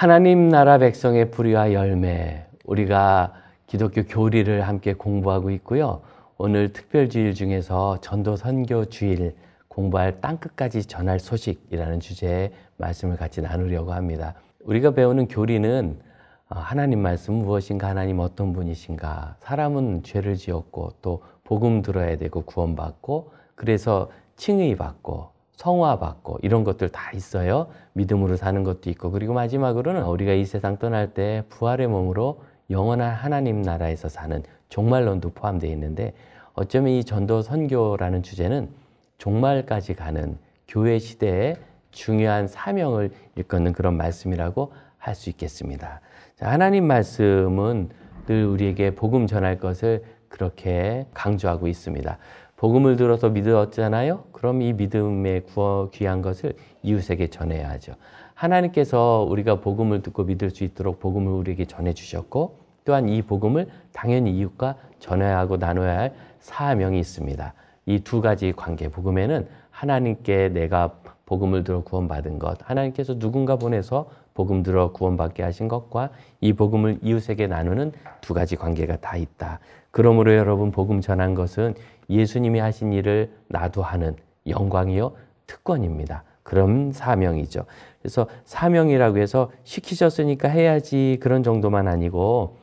하나님 나라 백성의 뿌리와 열매 우리가 기독교 교리를 함께 공부하고 있고요. 오늘 특별주일 중에서 전도 선교 주일 공부할 땅끝까지 전할 소식이라는 주제의 말씀을 같이 나누려고 합니다. 우리가 배우는 교리는 어, 하나님 말씀 무엇인가, 하나님 어떤 분이신가, 사람은 죄를 지었고 또 복음 들어야 되고 구원받고 그래서 칭의받고 성화받고 이런 것들 다 있어요. 믿음으로 사는 것도 있고 그리고 마지막으로는 우리가 이 세상 떠날 때 부활의 몸으로 영원한 하나님 나라에서 사는 종말론도 포함되어 있는데 어쩌면 이 전도 선교라는 주제는 종말까지 가는 교회 시대의 중요한 사명을 일컫는 그런 말씀이라고 할 수 있겠습니다. 자, 하나님 말씀은 늘 우리에게 복음 전할 것을 그렇게 강조하고 있습니다. 복음을 들어서 믿었잖아요. 그럼 이 믿음의 구어 귀한 것을 이웃에게 전해야 하죠. 하나님께서 우리가 복음을 듣고 믿을 수 있도록 복음을 우리에게 전해 주셨고 또한 이 복음을 당연히 이웃과 전해야 하고 나눠야 할 사명이 있습니다. 이 두 가지 관계 복음에는 하나님께 내가 복음을 들어 구원받은 것, 하나님께서 누군가 보내서 복음 들어 구원받게 하신 것과 이 복음을 이웃에게 나누는 두 가지 관계가 다 있다. 그러므로 여러분 복음 전한 것은 예수님이 하신 일을 나도 하는 영광이요 특권입니다. 그럼 사명이죠. 그래서 사명이라고 해서 시키셨으니까 해야지 그런 정도만 아니고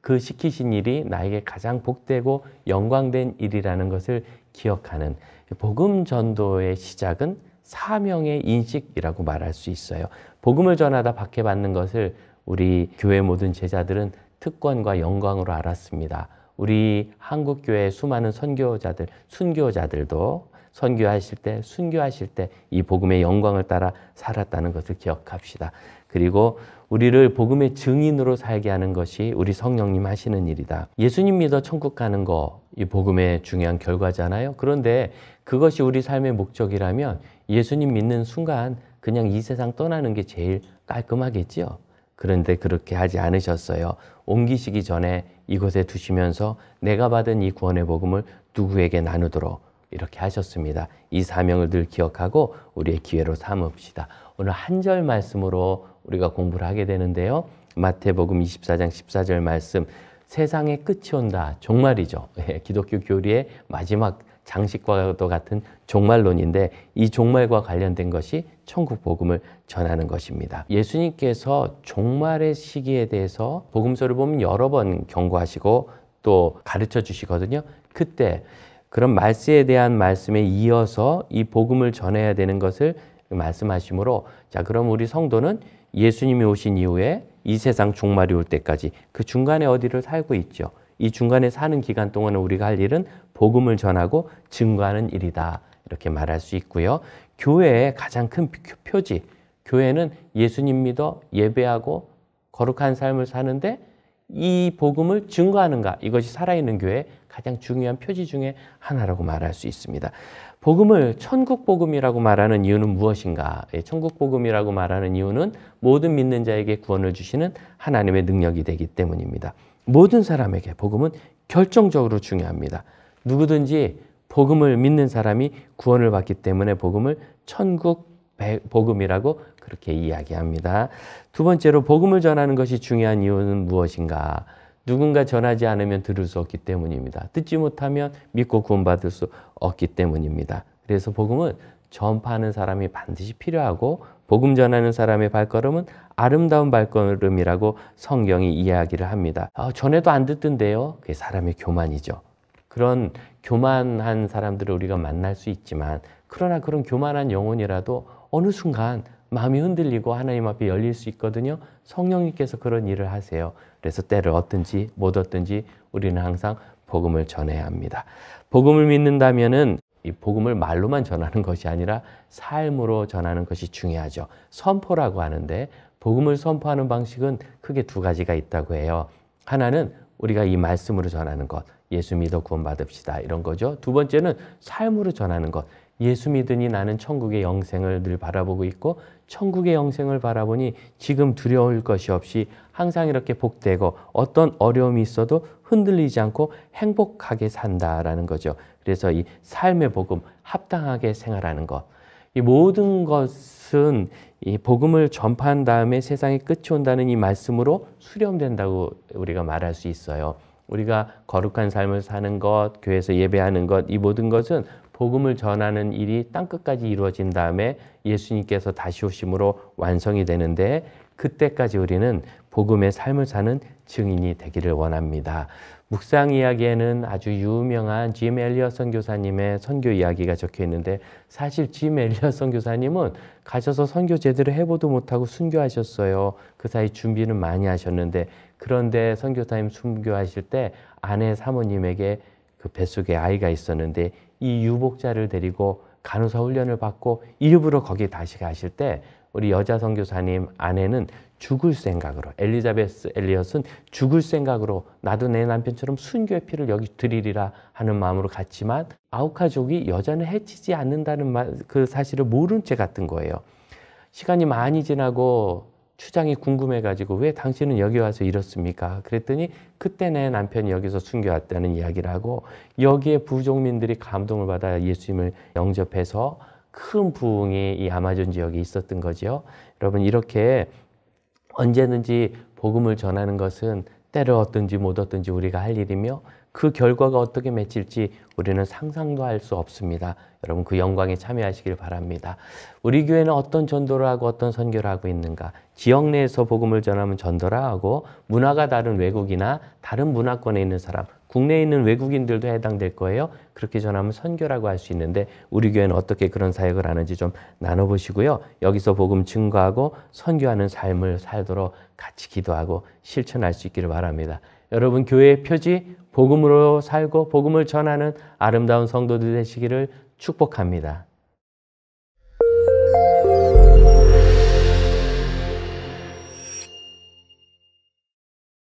그 시키신 일이 나에게 가장 복되고 영광된 일이라는 것을 기억하는 복음 전도의 시작은 사명의 인식이라고 말할 수 있어요. 복음을 전하다 박해받는 것을 우리 교회 모든 제자들은 특권과 영광으로 알았습니다. 우리 한국 교회 수많은 선교자들, 순교자들도 선교하실 때, 순교하실 때 이 복음의 영광을 따라 살았다는 것을 기억합시다. 그리고 우리를 복음의 증인으로 살게 하는 것이 우리 성령님 하시는 일이다. 예수님 믿어 천국 가는 거, 이 복음의 중요한 결과잖아요. 그런데 그것이 우리 삶의 목적이라면 예수님 믿는 순간 그냥 이 세상 떠나는 게 제일 깔끔하겠지요. 그런데 그렇게 하지 않으셨어요. 옮기시기 전에 이곳에 두시면서 내가 받은 이 구원의 복음을 누구에게 나누도록 이렇게 하셨습니다. 이 사명을 늘 기억하고 우리의 기회로 삼읍시다. 오늘 한절 말씀으로 우리가 공부를 하게 되는데요. 마태복음 24장 14절 말씀 세상의 끝이 온다. 정말이죠. 예, 기독교 교리의 마지막 장식과도 같은 종말론인데 이 종말과 관련된 것이 천국 복음을 전하는 것입니다. 예수님께서 종말의 시기에 대해서 복음서를 보면 여러 번 경고하시고 또 가르쳐 주시거든요. 그때 그런 말세에 대한 말씀에 이어서 이 복음을 전해야 되는 것을 말씀하시므로 자 그럼 우리 성도는 예수님이 오신 이후에 이 세상 종말이 올 때까지 그 중간에 어디를 살고 있죠. 이 중간에 사는 기간 동안에 우리가 할 일은 복음을 전하고 증거하는 일이다. 이렇게 말할 수 있고요. 교회의 가장 큰 표지, 교회는 예수님 믿어 예배하고 거룩한 삶을 사는데 이 복음을 증거하는가 이것이 살아있는 교회의 가장 중요한 표지 중에 하나라고 말할 수 있습니다. 복음을 천국 복음이라고 말하는 이유는 무엇인가? 예, 천국 복음이라고 말하는 이유는 모든 믿는 자에게 구원을 주시는 하나님의 능력이 되기 때문입니다. 모든 사람에게 복음은 결정적으로 중요합니다. 누구든지 복음을 믿는 사람이 구원을 받기 때문에 복음을 천국 복음이라고 그렇게 이야기합니다. 두 번째로 복음을 전하는 것이 중요한 이유는 무엇인가? 누군가 전하지 않으면 들을 수 없기 때문입니다. 듣지 못하면 믿고 구원받을 수 없기 때문입니다. 그래서 복음은 전파하는 사람이 반드시 필요하고 복음 전하는 사람의 발걸음은 아름다운 발걸음이라고 성경이 이야기를 합니다. 어, 전에도 안 듣던데요. 그게 사람의 교만이죠. 그런 교만한 사람들을 우리가 만날 수 있지만 그러나 그런 교만한 영혼이라도 어느 순간 마음이 흔들리고 하나님 앞에 열릴 수 있거든요. 성령님께서 그런 일을 하세요. 그래서 때를 얻든지 못 얻든지 우리는 항상 복음을 전해야 합니다. 복음을 믿는다면은 이 복음을 말로만 전하는 것이 아니라 삶으로 전하는 것이 중요하죠. 선포라고 하는데 복음을 선포하는 방식은 크게 두 가지가 있다고 해요. 하나는 우리가 이 말씀으로 전하는 것. 예수 믿어 구원받읍시다. 이런 거죠. 두 번째는 삶으로 전하는 것. 예수 믿으니 나는 천국의 영생을 늘 바라보고 있고 천국의 영생을 바라보니 지금 두려울 것이 없이 항상 이렇게 복되고 어떤 어려움이 있어도 흔들리지 않고 행복하게 산다라는 거죠. 그래서 이 삶의 복음 합당하게 생활하는 것. 이 모든 것은 이 복음을 전파한 다음에 세상에 끝이 온다는 이 말씀으로 수렴된다고 우리가 말할 수 있어요. 우리가 거룩한 삶을 사는 것, 교회에서 예배하는 것, 이 모든 것은 복음을 전하는 일이 땅 끝까지 이루어진 다음에 예수님께서 다시 오심으로 완성이 되는데 그때까지 우리는 복음의 삶을 사는 증인이 되기를 원합니다. 묵상 이야기에는 아주 유명한 짐 엘리어 선교사님의 선교 이야기가 적혀 있는데 사실 짐 엘리어 선교사님은 가셔서 선교 제대로 해보도 못하고 순교하셨어요. 그 사이 준비는 많이 하셨는데 그런데 선교사님 순교하실 때 아내 사모님에게 그 뱃속에 아이가 있었는데 이 유복자를 데리고 간호사 훈련을 받고 일부러 거기 다시 가실 때 우리 여자 선교사님 아내는 죽을 생각으로 엘리자베스 엘리엇은 죽을 생각으로 나도 내 남편처럼 순교의 피를 여기 드리리라 하는 마음으로 갔지만 아우카족이 여자는 해치지 않는다는 말, 그 사실을 모른 채 갔던 거예요. 시간이 많이 지나고 추장이 궁금해가지고 왜 당신은 여기 와서 이렇습니까? 그랬더니 그때 내 남편이 여기서 숨겨왔다는 이야기를 하고 여기에 부족민들이 감동을 받아 예수님을 영접해서 큰 부흥이 이 아마존 지역에 있었던 거지 여러분 이렇게 언제든지 복음을 전하는 것은 때를 얻든지 못 얻든지 우리가 할 일이며 그 결과가 어떻게 맺힐지 우리는 상상도 할 수 없습니다. 여러분 그 영광에 참여하시길 바랍니다. 우리 교회는 어떤 전도를 하고 어떤 선교를 하고 있는가? 지역 내에서 복음을 전하면 전도라 하고 문화가 다른 외국이나 다른 문화권에 있는 사람, 국내에 있는 외국인들도 해당될 거예요. 그렇게 전하면 선교라고 할 수 있는데 우리 교회는 어떻게 그런 사역을 하는지 좀 나눠보시고요. 여기서 복음 증거하고 선교하는 삶을 살도록 같이 기도하고 실천할 수 있기를 바랍니다. 여러분 교회의 표지 복음으로 살고 복음을 전하는 아름다운 성도들 되시기를 축복합니다.